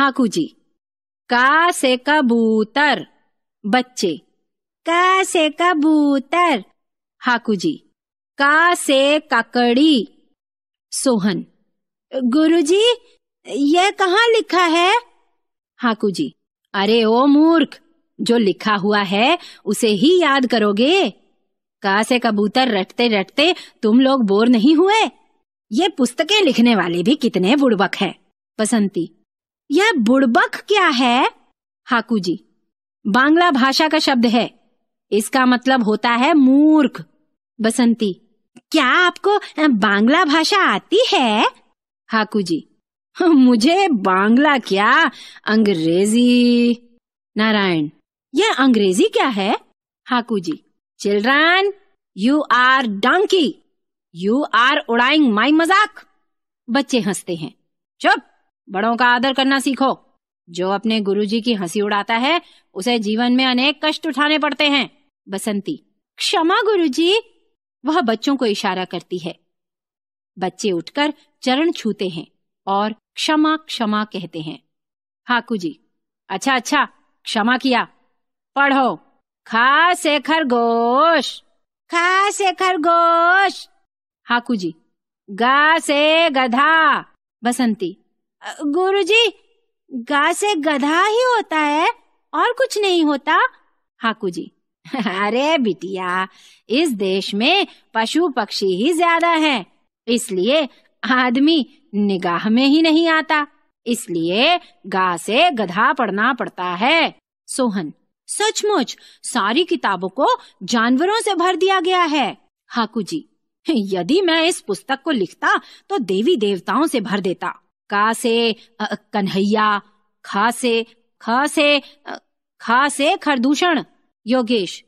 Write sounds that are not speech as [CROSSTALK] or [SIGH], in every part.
Haku जी का से कबूतर बच्चे का से कबूतर हाकू जी का से ककड़ी सोहन जी यह कहाँ लिखा है हाकू जी अरे ओ मूर्ख जो लिखा हुआ है उसे ही याद करोगे का से कबूतर रटते रटते तुम लोग बोर नहीं हुए ये पुस्तकें लिखने वाले भी कितने बुड़बक है बसंती यह बुड़बक क्या है हाकू जी बांग्ला भाषा का शब्द है इसका मतलब होता है मूर्ख बसंती क्या आपको बांग्ला भाषा आती है हाकू जी मुझे बांग्ला क्या अंग्रेजी नारायण यह अंग्रेजी क्या है Haku ji children you are donkey you are उड़ाइंग माई मजाक बच्चे हंसते हैं चुप बड़ों का आदर करना सीखो जो अपने गुरुजी की हंसी उड़ाता है उसे जीवन में अनेक कष्ट उठाने पड़ते हैं बसंती क्षमा गुरुजी वह बच्चों को इशारा करती है बच्चे उठकर चरण छूते हैं और क्षमा क्षमा कहते हैं हाकू जी अच्छा अच्छा क्षमा किया पढ़ो खा से खरगोश खा से खरगोश हाकू जी गा से गधा बसंती गुरुजी गा से गधा ही होता है और कुछ नहीं होता हाकू जी [LAUGHS] अरे बिटिया इस देश में पशु पक्षी ही ज्यादा है इसलिए आदमी निगाह में ही नहीं आता इसलिए गा से गधा पढ़ना पड़ता है सोहन सचमुच सारी किताबों को जानवरों से भर दिया गया है हाकू जी यदि मैं इस पुस्तक को लिखता तो देवी देवताओं से भर देता का से कन्हैया खा से खा से खा से खरदूषण योगेश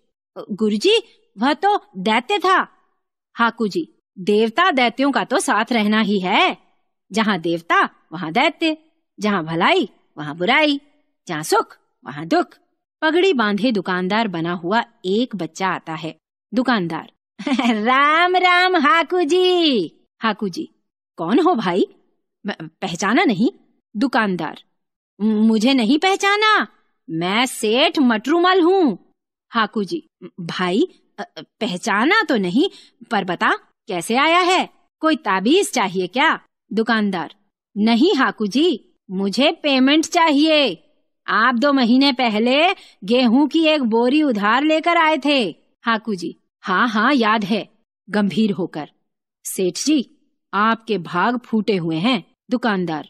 गुरुजी वह तो दैत्य था हाकू जी देवता दैत्यों का तो साथ रहना ही है जहाँ देवता वहाँ दैत्य जहाँ भलाई वहाँ बुराई जहाँ सुख वहाँ दुख पगड़ी बांधे दुकानदार बना हुआ एक बच्चा आता है दुकानदार [LAUGHS] राम राम हाकू जी हाकू जी कौन हो भाई पहचाना नहीं दुकानदार मुझे नहीं पहचाना मैं सेठ मटरूमल हूँ हाकू जी भाई पहचाना तो नहीं पर बता कैसे आया है कोई ताबीज चाहिए क्या दुकानदार नहीं हाकू जी मुझे पेमेंट चाहिए आप दो महीने पहले गेहूं की एक बोरी उधार लेकर आए थे हाकू जी हाँ हाँ याद है गंभीर होकर सेठ जी आपके भाग फूटे हुए हैं दुकानदार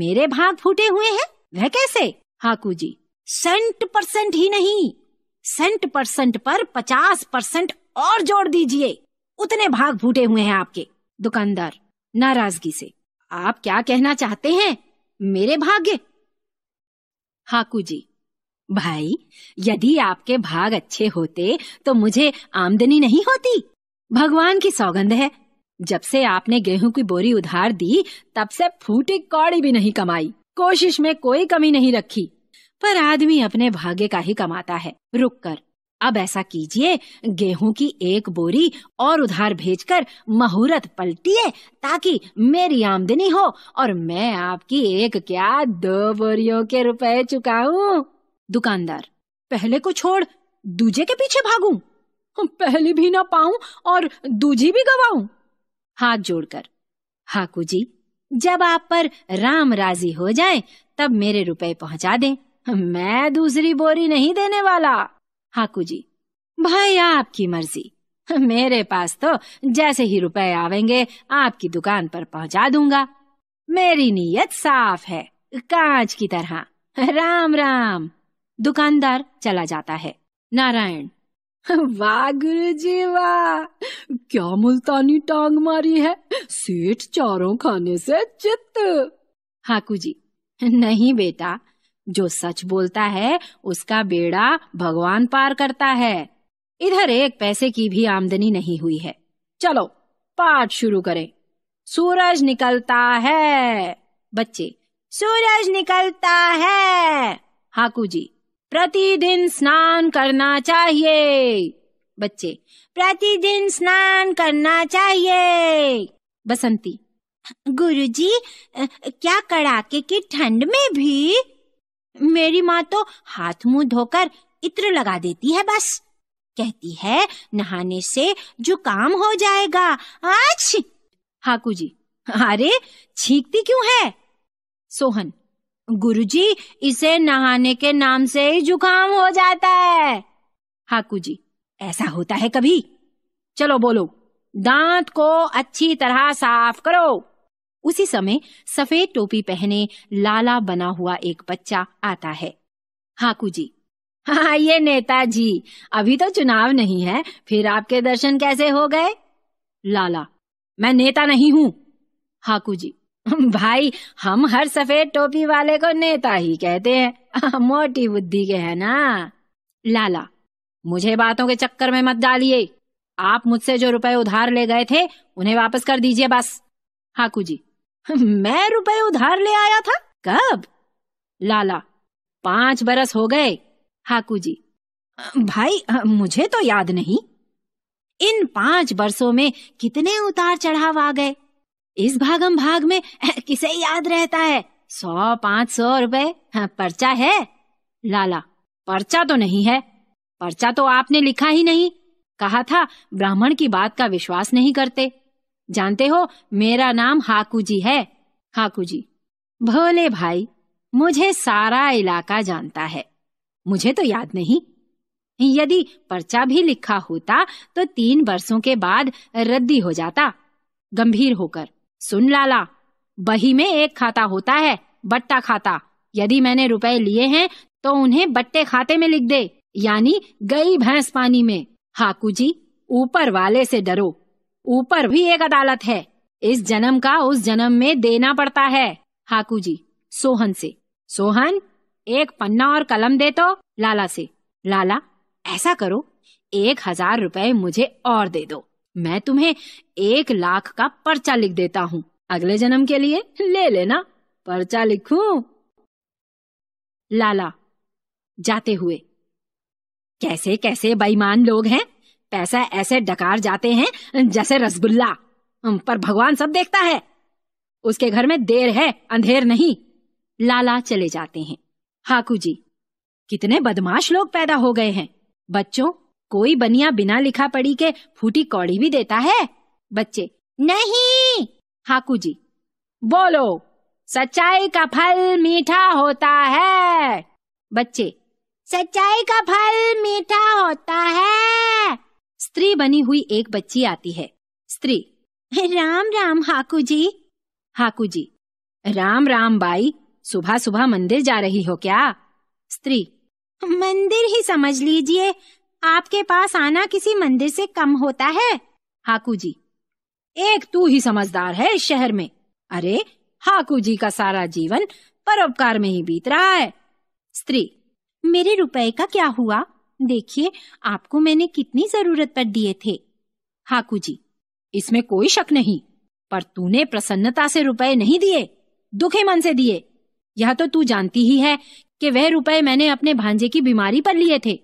मेरे भाग फूटे हुए हैं वह कैसे हाकू जी सेंट परसेंट ही नहीं सेंट परसेंट पर पचास परसेंट और जोड़ दीजिए उतने भाग फूटे हुए हैं आपके दुकानदार नाराजगी से आप क्या कहना चाहते हैं मेरे भाग्य हाकू जी भाई यदि आपके भाग अच्छे होते तो मुझे आमदनी नहीं होती भगवान की सौगंध है जब से आपने गेहूं की बोरी उधार दी तब से फूटी कौड़ी भी नहीं कमाई कोशिश में कोई कमी नहीं रखी पर आदमी अपने भाग्य का ही कमाता है रुक कर अब ऐसा कीजिए गेहूं की एक बोरी और उधार भेजकर मुहूर्त पलटिए ताकि मेरी आमदनी हो और मैं आपकी एक क्या दो बोरियों के रुपए चुकाऊ दुकानदार पहले को छोड़ दूजे के पीछे भागू पहली भी ना पाऊं और दूजी भी गवाऊं हाथ जोड़कर हाकू जी जब आप पर राम राजी हो जाए तब मेरे रुपए पहुंचा दें मैं दूसरी बोरी नहीं देने वाला हाकू जी भाई आपकी मर्जी मेरे पास तो जैसे ही रुपए आवेंगे आपकी दुकान पर पहुंचा दूंगा मेरी नीयत साफ है कांच की तरह राम राम दुकानदार चला जाता है नारायण [LAUGHS] वाह गुरु जी वाह क्या मुल्तानी टांग मारी है सेठ चारों खाने से चित हाकू जी नहीं बेटा जो सच बोलता है उसका बेड़ा भगवान पार करता है इधर एक पैसे की भी आमदनी नहीं हुई है चलो पाठ शुरू करें सूरज निकलता है बच्चे सूरज निकलता है हाकू जी प्रतिदिन स्नान करना चाहिए बच्चे प्रतिदिन स्नान करना चाहिए बसंती गुरुजी क्या कड़ाके की ठंड में भी मेरी माँ तो हाथ मुंह धोकर इत्र लगा देती है बस कहती है नहाने से जो काम हो जाएगा आज हाकू जी अरे छींकती क्यों है सोहन गुरुजी इसे नहाने के नाम से ही जुकाम हो जाता है हाकू जी ऐसा होता है कभी चलो बोलो दांत को अच्छी तरह साफ करो उसी समय सफेद टोपी पहने लाला बना हुआ एक बच्चा आता है हाकू जी हाँ ये नेता जी अभी तो चुनाव नहीं है फिर आपके दर्शन कैसे हो गए लाला मैं नेता नहीं हूं हाकू जी [LAUGHS] भाई हम हर सफेद टोपी वाले को नेता ही कहते हैं मोटी बुद्धि के है ना लाला मुझे बातों के चक्कर में मत डालिए आप मुझसे जो रुपए उधार ले गए थे उन्हें वापस कर दीजिए बस हाकू जी [LAUGHS] मैं रुपए उधार ले आया था कब लाला पांच बरस हो गए हाकू जी भाई मुझे तो याद नहीं इन पांच बरसों में कितने उतार चढ़ाव आ गए इस भागम भाग में [LAUGHS] किसे याद रहता है सौ पांच सौ रुपए हाँ, पर्चा है लाला पर्चा तो नहीं है पर्चा तो आपने लिखा ही नहीं कहा था ब्राह्मण की बात का विश्वास नहीं करते जानते हो मेरा नाम हाकू जी है हाकू जी भोले भाई मुझे सारा इलाका जानता है मुझे तो याद नहीं यदि पर्चा भी लिखा होता तो तीन वर्षों के बाद रद्दी हो जाता गंभीर होकर सुन लाला बही में एक खाता होता है बट्टा खाता यदि मैंने रुपए लिए हैं तो उन्हें बट्टे खाते में लिख दे यानी गई भैंस पानी में हाकू जी ऊपर वाले से डरो ऊपर भी एक अदालत है इस जन्म का उस जन्म में देना पड़ता है हाकू जी सोहन से सोहन एक पन्ना और कलम दे तो लाला से लाला ऐसा करो एक हजार रुपए मुझे और दे दो मैं तुम्हें एक लाख का पर्चा लिख देता हूँ अगले जन्म के लिए ले लेना पर्चा लिखू लाला जाते हुए कैसे कैसे बेईमान लोग हैं पैसा ऐसे डकार जाते हैं जैसे रसगुल्ला पर भगवान सब देखता है उसके घर में देर है अंधेर नहीं लाला चले जाते हैं हाकू जी कितने बदमाश लोग पैदा हो गए हैं बच्चों कोई बनिया बिना लिखा पढ़ी के फूटी कौड़ी भी देता है बच्चे नहीं हाकू जी बोलो सच्चाई का फल मीठा होता है बच्चे सच्चाई का फल मीठा होता है स्त्री बनी हुई एक बच्ची आती है स्त्री राम राम हाकू जी हाकू जी राम राम बाई सुबह सुबह मंदिर जा रही हो क्या स्त्री मंदिर ही समझ लीजिए आपके पास आना किसी मंदिर से कम होता है हाकू जी एक तू ही समझदार है इस शहर में अरे हाकू जी का सारा जीवन परोपकार में ही बीत रहा है स्त्री मेरे रुपए का क्या हुआ देखिए आपको मैंने कितनी जरूरत पर दिए थे हाकू जी इसमें कोई शक नहीं पर तूने प्रसन्नता से रुपए नहीं दिए दुखे मन से दिए यह तो तू जानती ही है कि वह रुपए मैंने अपने भांजे की बीमारी पर लिए थे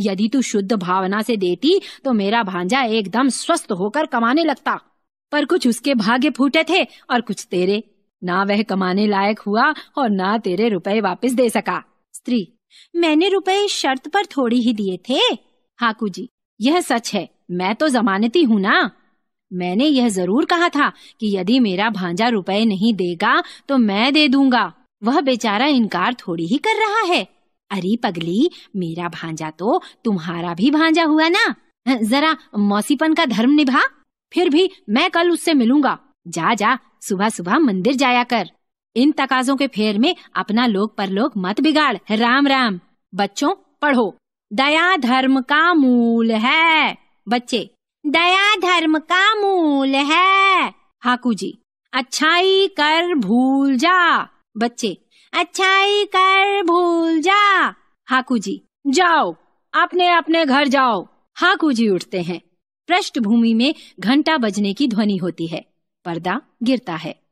यदि तू शुद्ध भावना से देती तो मेरा भांजा एकदम स्वस्थ होकर कमाने लगता पर कुछ उसके भाग्य फूटे थे और कुछ तेरे ना वह कमाने लायक हुआ और ना तेरे रुपए वापस दे सका स्त्री मैंने रुपए शर्त पर थोड़ी ही दिए थे हाकू जी यह सच है मैं तो जमानती हूँ ना मैंने यह जरूर कहा था कि यदि मेरा भांजा रुपए नहीं देगा तो मैं दे दूंगा वह बेचारा इनकार थोड़ी ही कर रहा है अरे पगली मेरा भांजा तो तुम्हारा भी भांजा हुआ ना अं, जरा मौसीपन का धर्म निभा फिर भी मैं कल उससे मिलूंगा जा जा सुबह सुबह मंदिर जाया कर इन तकाजों के फेर में अपना लोक परलोक मत बिगाड़ राम राम बच्चों पढ़ो दया धर्म का मूल है बच्चे दया धर्म का मूल है हाकू जी अच्छाई कर भूल जा बच्चे अच्छाई कर भूल जा हाकू जी जाओ अपने अपने घर जाओ हाकू जी उठते हैं पृष्ठभूमि में घंटा बजने की ध्वनि होती है पर्दा गिरता है